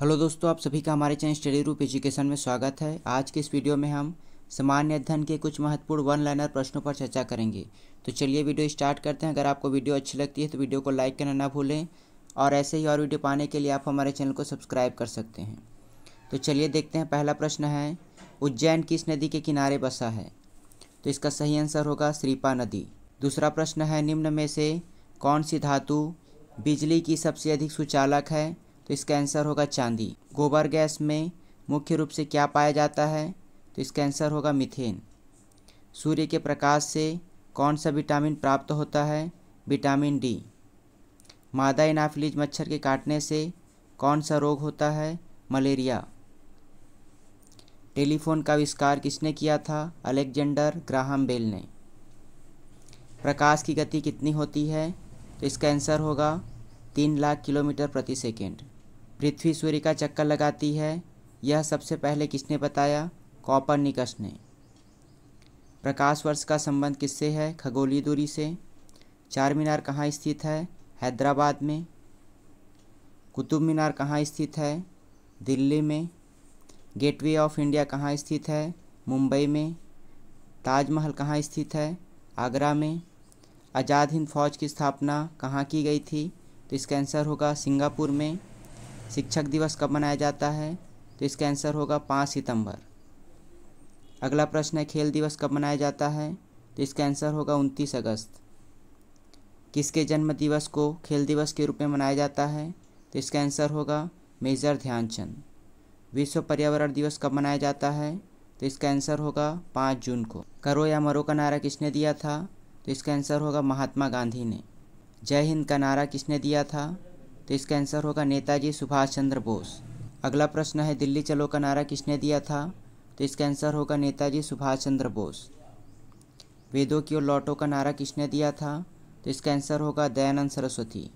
hello दोस्तों आप सभी का हमारे चैनल स्टडी रूप एजुकेशन में स्वागत है आज के इस वीडियो में हम सामान्य अध्ययन के कुछ महत्वपूर्ण वन लाइनर प्रश्नों पर चर्चा करेंगे तो चलिए वीडियो स्टार्ट करते हैं अगर आपको वीडियो अच्छी लगती है तो वीडियो को लाइक करना ना भूलें और ऐसे ही और वीडियो पाने के लिए आप हमारे चैनल को सब्सक्राइब कर सकते हैं तो चलिए देखते हैं पहला प्रश्न है उज्जैन किस नदी के किनारे बसा है तो इसका सही आंसर होगा श्रीपा नदी दूसरा प्रश्न है निम्न में से कौन सी धातु बिजली की सबसे अधिक सुचालक है तो इसका आंसर होगा चांदी गोबर गैस में मुख्य रूप से क्या पाया जाता है तो इसका आंसर होगा मिथेन सूर्य के प्रकाश से कौन सा विटामिन प्राप्त होता है विटामिन डी मादा इनाफिलीज मच्छर के काटने से कौन सा रोग होता है मलेरिया टेलीफोन का आविष्कार किसने किया था अलेक्जेंडर ग्राहम बेल ने प्रकाश की गति कितनी होती है तो इसका आंसर होगा तीन लाख किलोमीटर प्रति सेकेंड पृथ्वी सूर्य का चक्कर लगाती है यह सबसे पहले किसने बताया कॉपर निकस ने प्रकाश वर्ष का संबंध किससे है खगोलीय दूरी से चार मीनार कहाँ स्थित है हैदराबाद में कुतुब मीनार कहाँ स्थित है दिल्ली में गेटवे ऑफ इंडिया कहाँ स्थित है मुंबई में ताजमहल कहाँ स्थित है आगरा में आज़ाद हिंद फौज की स्थापना कहाँ की गई थी तो इसका आंसर होगा सिंगापुर में शिक्षक दिवस कब मनाया जाता है तो इसका आंसर होगा पाँच सितंबर अगला प्रश्न है खेल दिवस कब मनाया जाता है तो इसका आंसर होगा उनतीस अगस्त किसके जन्म दिवस को खेल दिवस के रूप में मनाया जाता है तो इसका आंसर होगा मेजर ध्यानचंद विश्व पर्यावरण दिवस कब मनाया जाता है तो इसका आंसर होगा पाँच जून को करो या मरो का नारा किसने दिया था तो इसका आंसर होगा महात्मा गांधी ने जय हिंद का नारा किसने दिया था तो इसका आंसर होगा नेताजी सुभाष चंद्र बोस अगला प्रश्न है दिल्ली चलो का नारा किसने दिया था तो इसका आंसर होगा नेताजी सुभाष चंद्र बोस वेदों की ओर लौटो का नारा किसने दिया था तो इसका आंसर होगा दयानंद सरस्वती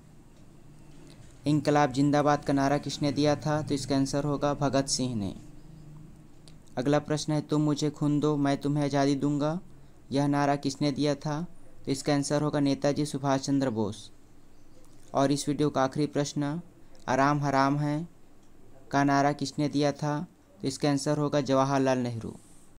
इनकलाब जिंदाबाद का नारा किसने दिया था तो इसका आंसर होगा भगत सिंह ने अगला प्रश्न है तुम मुझे खून दो मैं तुम्हें आज़ादी दूंगा यह नारा किसने दिया था तो इसका आंसर होगा नेताजी सुभाष चंद्र बोस और इस वीडियो का आखिरी प्रश्न आराम हराम है का नारा किसने दिया था तो इसका आंसर होगा जवाहरलाल नेहरू